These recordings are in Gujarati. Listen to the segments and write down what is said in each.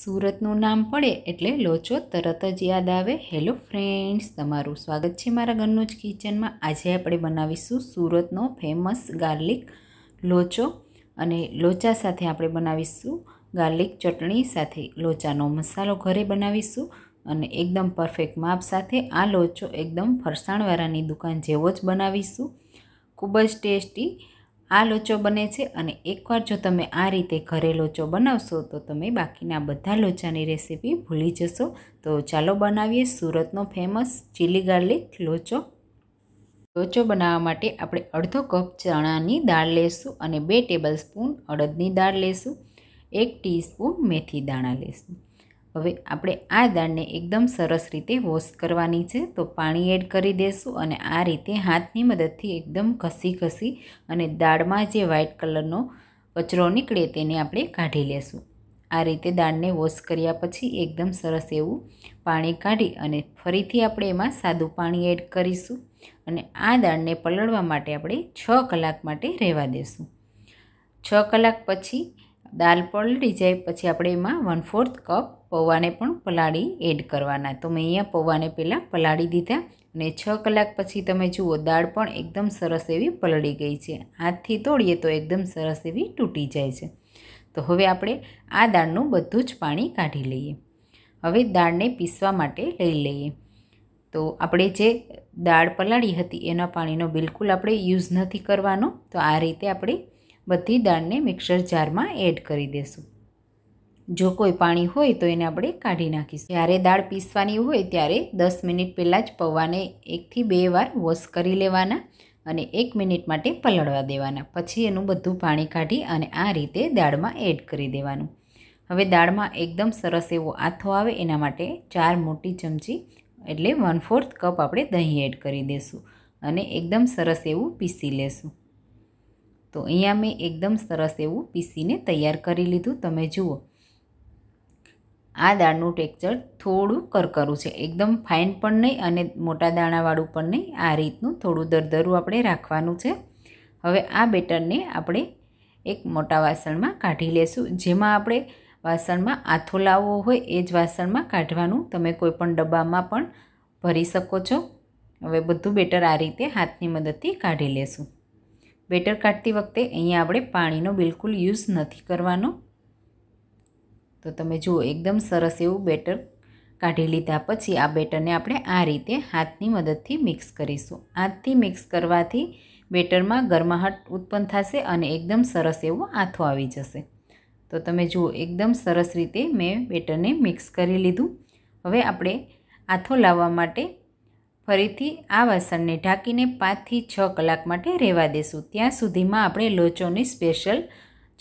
સુરતનું નામ પડે એટલે લોચો તરત જ યાદ આવે હેલો ફ્રેન્ડ્સ તમારું સ્વાગત છે મારા ઘરનું જ કિચનમાં આજે આપણે બનાવીશું સુરતનો ફેમસ ગાર્લિક લોચો અને લોચા સાથે આપણે બનાવીશું ગાર્લિક ચટણી સાથે લોચાનો મસાલો ઘરે બનાવીશું અને એકદમ પરફેક્ટ માપ સાથે આ લોચો એકદમ ફરસાણવાળાની દુકાન જેવો જ બનાવીશું ખૂબ જ ટેસ્ટી આ લોચો બને છે અને એકવાર જો તમે આ રીતે ઘરે લોચો બનાવશો તો તમે બાકીના બધા લોચાની રેસીપી ભૂલી જશો તો ચાલો બનાવીએ સુરતનો famous chilli garlic locho locho બનાવવા માટે આપણે અડધો કપ ચણાની દાળ લેશું અને બે ટેબલ સ્પૂન અડદની દાળ લેશું એક ટીસ્પૂન મેથી દાણા લેશું હવે આપણે આ દાળને એકદમ સરસ રીતે વોશ કરવાની છે તો પાણી એડ કરી દેશું અને આ રીતે હાથની મદદથી એકદમ ઘસી ઘસી અને દાળમાં જે વ્હાઇટ કલરનો કચરો નીકળે તેને આપણે કાઢી લેશું આ રીતે દાળને વોશ કર્યા પછી એકદમ સરસ એવું પાણી કાઢી અને ફરીથી આપણે એમાં સાદું પાણી એડ કરીશું અને આ દાળને પલળવા માટે આપણે છ કલાક માટે રહેવા દેશું છ કલાક પછી દાલ પલટી જાય પછી આપણે એમાં વન ફોર્થ કપ પૌવાને પણ પલાળી એડ કરવાના તો મેં અહીંયા પૌવાને પહેલાં પલાળી દીધા અને છ કલાક પછી તમે જુઓ દાળ પણ એકદમ સરસ એવી પલળી ગઈ છે હાથથી તોડીએ તો એકદમ સરસ એવી તૂટી જાય છે તો હવે આપણે આ દાળનું બધું જ પાણી કાઢી લઈએ હવે દાળને પીસવા માટે લઈ લઈએ તો આપણે જે દાળ પલાળી હતી એના પાણીનો બિલકુલ આપણે યુઝ નથી કરવાનો તો આ રીતે આપણે બધી દાળને મિક્સર જારમાં એડ કરી દેશું જો કોઈ પાણી હોય તો એને આપણે કાઢી નાખીશું જ્યારે દાળ પીસવાની હોય ત્યારે દસ મિનિટ પહેલાં જ પૌવાને એકથી બે વાર વોશ કરી લેવાના અને એક મિનિટ માટે પલળવા દેવાના પછી એનું બધું પાણી કાઢી અને આ રીતે દાળમાં એડ કરી દેવાનું હવે દાળમાં એકદમ સરસ એવો આથો આવે એના માટે ચાર મોટી ચમચી એટલે વન ફોર્થ કપ આપણે દહીં એડ કરી દઈશું અને એકદમ સરસ એવું પીસી લેશું તો અહીંયા મેં એકદમ સરસ એવું પીસીને તૈયાર કરી લીધું તમે જુઓ આ દાળનું ટેક્ચર થોડું કરકરું છે એકદમ ફાઇન પણ નહીં અને મોટા દાણાવાળું પણ નહીં આ રીતનું થોડું દરદરું આપણે રાખવાનું છે હવે આ બેટરને આપણે એક મોટા વાસણમાં કાઢી લેશું જેમાં આપણે વાસણમાં આથો લાવવો હોય એ જ વાસણમાં કાઢવાનું તમે કોઈપણ ડબ્બામાં પણ ભરી શકો છો હવે બધું બેટર આ રીતે હાથની મદદથી કાઢી લેશું બેટર કાઢતી વખતે અહીંયા આપણે પાણીનો બિલકુલ યુઝ નથી કરવાનો તો તમે જુઓ એકદમ સરસ એવું બેટર કાઢી લીધા પછી આ બેટરને આપણે આ રીતે હાથની મદદથી મિક્સ કરીશું હાથથી મિક્સ કરવાથી બેટરમાં ગરમાહટ ઉત્પન્ન થશે અને એકદમ સરસ એવો આથો આવી જશે તો તમે જુઓ એકદમ સરસ રીતે મેં બેટરને મિક્સ કરી લીધું હવે આપણે આથો લાવવા માટે ફરીથી આ વાસણને ઢાંકીને પાંચથી છ કલાક માટે રહેવા દેશું ત્યાં સુધીમાં આપણે લોચોની સ્પેશિયલ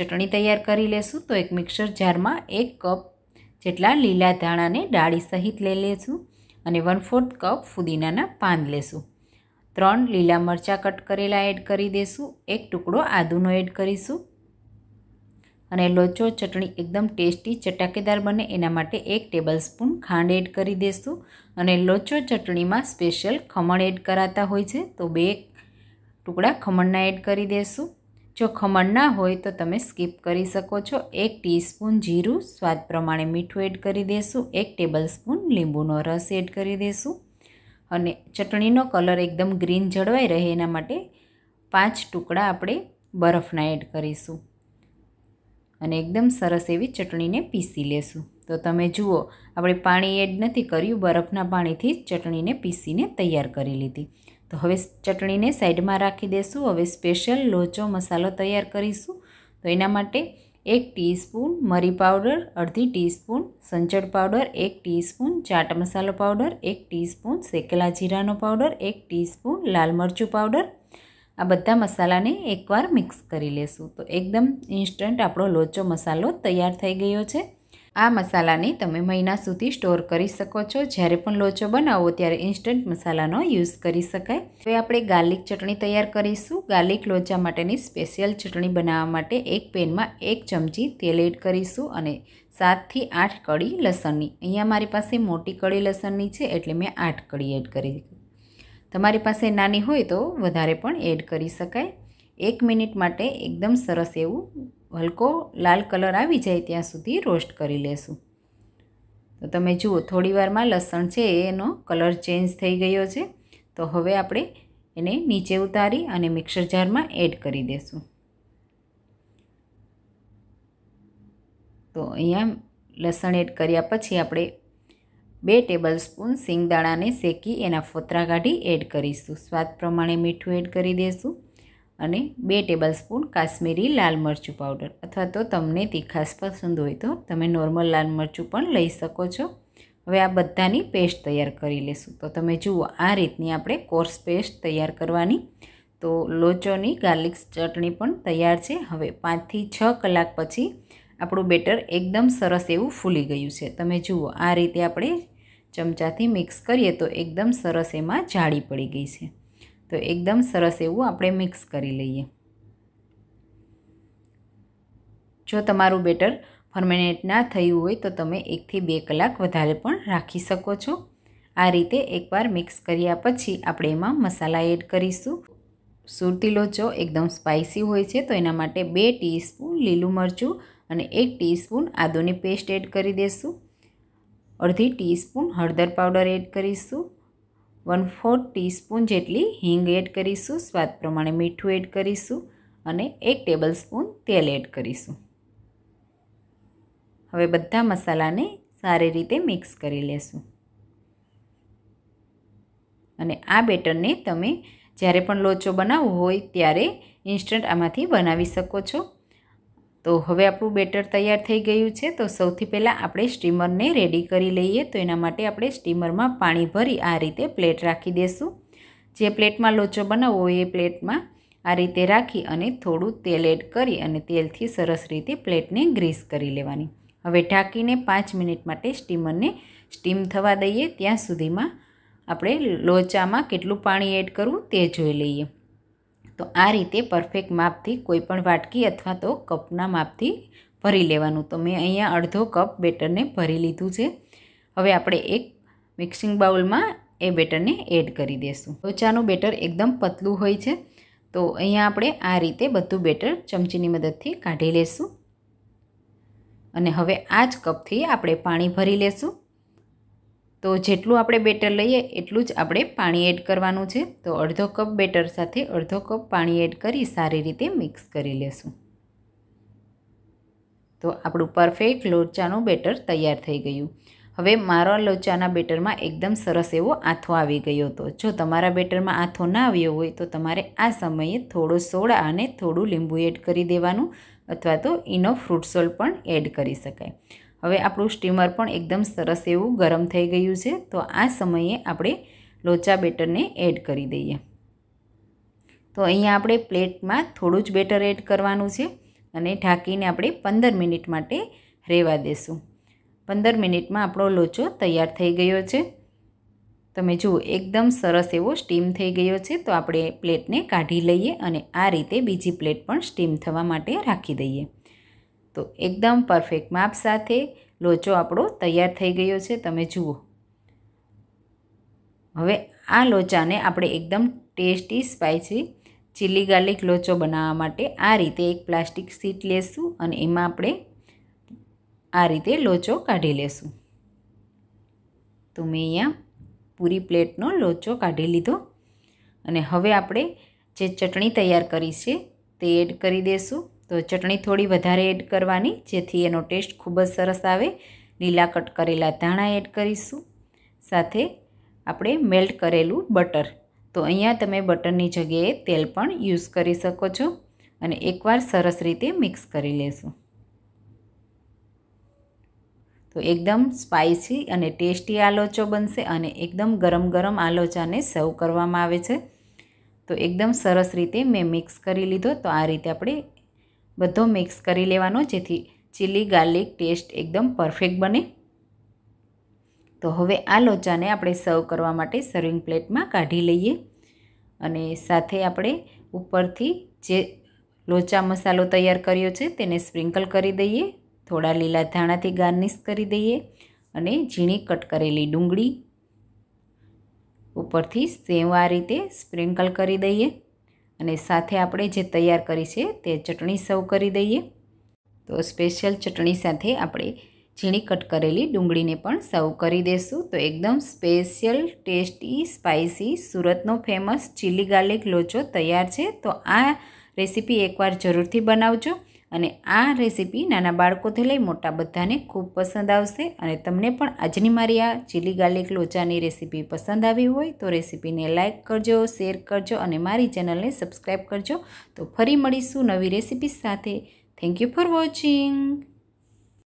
ચટણી તૈયાર કરી લેશું તો એક મિક્સર જારમાં એક કપ જેટલા લીલા ધાણાને ડાળી સહિત લઈ લેશું અને વન ફોર્થ કપ ફુદીનાના પાન લેશું ત્રણ લીલા મરચાં કટ કરેલા એડ કરી દેશું એક ટુકડો આદુનો એડ કરીશું અને લોચો ચટણી એકદમ ટેસ્ટી ચટાકેદાર બને એના માટે એક ટેબલસ્પૂન ખાંડ એડ કરી દઈશું અને લોચો ચટણીમાં સ્પેશિયલ ખમણ એડ કરાતા હોય છે તો બે ટુકડા ખમણના એડ કરી દઈશું જો ખમણ ના હોય તો તમે સ્કીપ કરી શકો છો એક ટીસ્પૂન જીરું સ્વાદ પ્રમાણે મીઠું એડ કરી દઈશું એક ટેબલસ્પૂન લીંબુનો રસ એડ કરી દઈશું અને ચટણીનો કલર એકદમ ગ્રીન જળવાઈ રહે એના માટે પાંચ ટુકડા આપણે બરફના એડ કરીશું અને એકદમ સરસ એવી ચટણીને પીસી લેશું તો તમે જુઓ આપણે પાણી એડ નથી કર્યું બરફના પાણીથી ચટણીને પીસીને તૈયાર કરી લીધી તો હવે ચટણીને સાઈડમાં રાખી દેશું હવે સ્પેશિયલ લોચો મસાલો તૈયાર કરીશું તો એના માટે એક ટીસ્પૂન મરી પાવડર અડધી ટીસ્પૂન સંચળ પાવડર એક ટીસ્પૂન ચાટ મસાલો પાવડર એક ટીસ્પૂન શેકેલા જીરાનો પાવડર એક ટીસ્પૂન લાલ મરચું પાવડર આ બધા મસાલાને એકવાર મિક્સ કરી લેશું તો એકદમ ઇન્સ્ટન્ટ આપણો લોચો મસાલો તૈયાર થઈ ગયો છે આ મસાલાને તમે મહિના સુધી સ્ટોર કરી શકો છો જ્યારે પણ લોચો બનાવો ત્યારે ઇન્સ્ટન્ટ મસાલાનો યુઝ કરી શકાય હવે આપણે ગાર્લિક ચટણી તૈયાર કરીશું ગાર્લિક લોચા માટેની સ્પેશિયલ ચટણી બનાવવા માટે એક પેનમાં એક ચમચી તેલ એડ કરીશું અને સાતથી આઠ કળી લસણની અહીંયા મારી પાસે મોટી કળી લસણની છે એટલે મેં આઠ કળી એડ કરી તમારી પાસે નાની હોય તો વધારે પણ એડ કરી શકાય એક મિનિટ માટે એકદમ સરસ એવું હલકો લાલ કલર આવી જાય ત્યાં સુધી રોસ્ટ કરી લેશું તો તમે જુઓ થોડીવારમાં લસણ છે એનો કલર ચેન્જ થઈ ગયો છે તો હવે આપણે એને નીચે ઉતારી અને મિક્સર જારમાં એડ કરી દેશું તો અહીંયા લસણ એડ કર્યા પછી આપણે બે ટેબલસ્પૂન સિંગદાણાને શેકી એના ફોતરા કાઢી એડ કરીશું સ્વાદ પ્રમાણે મીઠું એડ કરી દઈશું અને બે ટેબલસ્પૂન કાશ્મીરી લાલ મરચું પાવડર અથવા તો તમને તીખાસ પસંદ હોય તો તમે નોર્મલ લાલ મરચું પણ લઈ શકો છો હવે આ બધાની પેસ્ટ તૈયાર કરી લેશું તો તમે જુઓ આ રીતની આપણે કોર્સ પેસ્ટ તૈયાર કરવાની તો લોચોની ગાર્લિક ચટણી પણ તૈયાર છે હવે પાંચથી છ કલાક પછી આપણું બેટર એકદમ સરસ એવું ફૂલી ગયું છે તમે જુઓ આ રીતે આપણે ચમચાથી મિક્સ કરીએ તો એકદમ સરસ એમાં જાળી પડી ગઈ છે તો એકદમ સરસ એવું આપણે મિક્સ કરી લઈએ જો તમારું બેટર ફર્મેનેટ ના થયું હોય તો તમે એકથી બે કલાક વધારે પણ રાખી શકો છો આ રીતે એકવાર મિક્સ કર્યા પછી આપણે એમાં મસાલા એડ કરીશું સુરતી લોચો એકદમ સ્પાઇસી હોય છે તો એના માટે બે ટીસ્પૂન લીલું મરચું અને એક ટીસ્પૂન આદુની પેસ્ટ એડ કરી દઈશું અડધી ટીસ્પૂન હળદર પાવડર એડ કરીશું વન ફોર્થ ટીસ્પૂન જેટલી હિંગ એડ કરીશું સ્વાદ પ્રમાણે મીઠું એડ કરીશું અને એક ટેબલસ્પૂન તેલ એડ કરીશું હવે બધા મસાલાને સારી રીતે મિક્સ કરી લેશું અને આ બેટરને તમે જ્યારે પણ લોચો બનાવવો હોય ત્યારે ઇન્સ્ટન્ટ આમાંથી બનાવી શકો છો તો હવે આપણું બેટર તૈયાર થઈ ગયું છે તો સૌથી પહેલાં આપણે સ્ટીમરને રેડી કરી લઈએ તો એના માટે આપણે સ્ટીમરમાં પાણી ભરી આ રીતે પ્લેટ રાખી દઈશું જે પ્લેટમાં લોચો બનાવવો હોય એ પ્લેટમાં આ રીતે રાખી અને થોડું તેલ એડ કરી અને તેલથી સરસ રીતે પ્લેટને ગ્રીસ કરી લેવાની હવે ઢાંકીને પાંચ મિનિટ માટે સ્ટીમરને સ્ટીમ થવા દઈએ ત્યાં સુધીમાં આપણે લોચામાં કેટલું પાણી એડ કરવું તે જોઈ લઈએ તો આ રીતે પરફેક્ટ માપથી કોઈપણ વાટકી અથવા તો કપના માપથી ભરી લેવાનું તો મેં અહીંયા અડધો કપ બેટરને ભરી લીધું છે હવે આપણે એક મિક્સિંગ બાઉલમાં એ બેટરને એડ કરી દઈશું ત્વચાનું બેટર એકદમ પતલું હોય છે તો અહીંયા આપણે આ રીતે બધું બેટર ચમચીની મદદથી કાઢી લેશું અને હવે આ જ કપથી આપણે પાણી ભરી લેશું તો જેટલું આપણે બેટર લઈએ એટલું જ આપણે પાણી એડ કરવાનું છે તો અડધો કપ બેટર સાથે અડધો કપ પાણી એડ કરી સારી રીતે મિક્સ કરી લેશું તો આપણું પરફેક્ટ લોચાનું બેટર તૈયાર થઈ ગયું હવે મારા લોચાના બેટરમાં એકદમ સરસ એવો આથો આવી ગયો હતો જો તમારા બેટરમાં આથો ના આવ્યો હોય તો તમારે આ સમયે થોડો સોડા અને થોડું લીંબુ એડ કરી દેવાનું અથવા તો ઇનો ફ્રૂટ સોલ પણ એડ કરી શકાય હવે આપણું સ્ટીમર પણ એકદમ સરસ એવું ગરમ થઈ ગયું છે તો આ સમયે આપણે લોચા બેટરને એડ કરી દઈએ તો અહીંયા આપણે પ્લેટમાં થોડું જ બેટર એડ કરવાનું છે અને ઢાંકીને આપણે પંદર મિનિટ માટે રહેવા દેશું પંદર મિનિટમાં આપણો લોચો તૈયાર થઈ ગયો છે તમે જુઓ એકદમ સરસ એવો સ્ટીમ થઈ ગયો છે તો આપણે પ્લેટને કાઢી લઈએ અને આ રીતે બીજી પ્લેટ પણ સ્ટીમ થવા માટે રાખી દઈએ તો એકદમ પરફેક્ટ માપ સાથે લોચો આપણો તૈયાર થઈ ગયો છે તમે જુઓ હવે આ લોચાને આપણે એકદમ tasty spicy chilli garlic locho બનાવવા માટે આ રીતે એક પ્લાસ્ટિક સીટ લેશું અને એમાં આપણે આ રીતે લોચો કાઢી લેશું તો મેં અહીંયા પૂરી પ્લેટનો લોચો કાઢી લીધો અને હવે આપણે જે ચટણી તૈયાર કરી છે તે એડ કરી દઈશું તો ચટણી થોડી વધારે એડ કરવાની જેથી એનો ટેસ્ટ ખૂબ જ સરસ આવે લીલા કટ કરેલા ધાણા એડ કરીશું સાથે આપણે મેલ્ટ કરેલું બટર તો અહીંયા તમે બટરની જગ્યાએ તેલ પણ યુઝ કરી શકો છો અને એકવાર સરસ રીતે મિક્સ કરી લેશું તો એકદમ સ્પાઇસી અને ટેસ્ટી આલોચો બનશે અને એકદમ ગરમ ગરમ આલોચાને સર્વ કરવામાં આવે છે તો એકદમ સરસ રીતે મેં મિક્સ કરી લીધો તો આ રીતે આપણે બધો મિક્સ કરી લેવાનો જેથી ચીલી ગાર્લિક ટેસ્ટ એકદમ પરફેક્ટ બને તો હવે આ લોચાને આપણે સર્વ કરવા માટે સર્વિંગ પ્લેટમાં કાઢી લઈએ અને સાથે આપણે ઉપરથી જે લોચા મસાલો તૈયાર કર્યો છે તેને સ્પ્રિંકલ કરી દઈએ થોડા લીલા ધાણાથી ગાર્નિશ કરી દઈએ અને ઝીણી કટ કરેલી ડુંગળી ઉપરથી સેવ આ રીતે સ્પ્રિંકલ કરી દઈએ અને સાથે આપણે જે તૈયાર કરી છે તે ચટણી સર્વ કરી દઈએ તો સ્પેશિયલ ચટણી સાથે આપણે ઝીણી કટ કરેલી ડુંગળીને પણ સર્વ કરી દઈશું તો એકદમ સ્પેશિયલ ટેસ્ટી સ્પાઇસી સુરતનો ફેમસ ચીલી ગાર્લિક લોચો તૈયાર છે તો આ રેસીપી એકવાર જરૂરથી બનાવજો અને આ રેસીપી નાના બાળકોથી લઈ મોટા બધાને ખૂબ પસંદ આવશે અને તમને પણ આજની મારી આ ચીલી ગાર્લિક લોચાની રેસીપી પસંદ આવી હોય તો રેસીપીને લાઇક કરજો શેર કરજો અને મારી ચેનલને સબસ્ક્રાઈબ કરજો તો ફરી મળીશું નવી રેસીપી સાથે થેન્ક યુ ફોર વોચિંગ